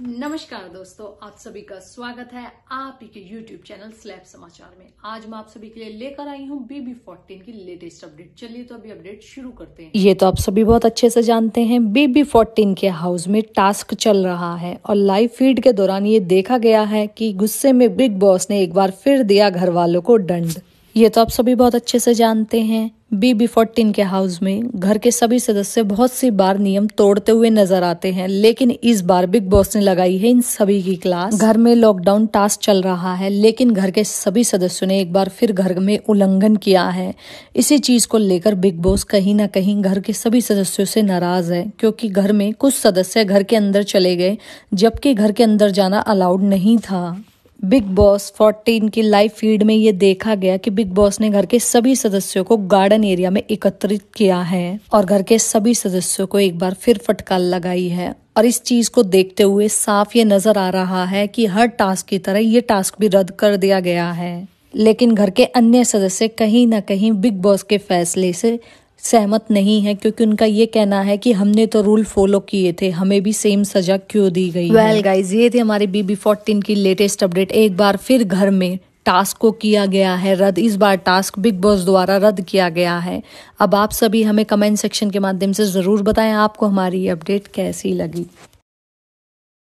नमस्कार दोस्तों आप सभी का स्वागत है आप ही के YouTube चैनल स्लैब समाचार में आज मैं आप सभी के लिए लेकर आई हूँ बीबी फोर्टीन की लेटेस्ट अपडेट चलिए तो अभी अपडेट शुरू करते हैं ये तो आप सभी बहुत अच्छे से जानते हैं बीबी फोर्टीन के हाउस में टास्क चल रहा है और लाइव फीड के दौरान ये देखा गया है की गुस्से में बिग बॉस ने एक बार फिर दिया घर वालों को दंड ये तो आप सभी बहुत अच्छे से जानते हैं बीबी फोर्टीन के हाउस में घर के सभी सदस्य बहुत सी बार नियम तोड़ते हुए नजर आते हैं लेकिन इस बार बिग बॉस ने लगाई है इन सभी की क्लास घर में लॉकडाउन टास्क चल रहा है लेकिन घर के सभी सदस्यों ने एक बार फिर घर में उल्लंघन किया है इसी चीज को लेकर बिग बॉस कहीं ना कहीं घर के सभी सदस्यों से नाराज है क्योंकि घर में कुछ सदस्य घर के अंदर चले गए जबकि घर के अंदर जाना अलाउड नहीं था बिग बॉस 14 की लाइव फीड में ये देखा गया कि बिग बॉस ने घर के सभी सदस्यों को गार्डन एरिया में एकत्रित किया है और घर के सभी सदस्यों को एक बार फिर फटकार लगाई है और इस चीज को देखते हुए साफ ये नजर आ रहा है कि हर टास्क की तरह ये टास्क भी रद्द कर दिया गया है लेकिन घर के अन्य सदस्य कहीं ना कहीं बिग बॉस के फैसले से सहमत नहीं है क्योंकि उनका ये कहना है कि हमने तो रूल फॉलो किए थे हमें भी सेम सजा क्यों दी गई वेल well, गाइज ये थी हमारे बीबी फोर्टीन की लेटेस्ट अपडेट एक बार फिर घर में टास्क को किया गया है रद्द इस बार टास्क बिग बॉस द्वारा रद्द किया गया है अब आप सभी हमें कमेंट सेक्शन के माध्यम से ज़रूर बताएं आपको हमारी अपडेट कैसी लगी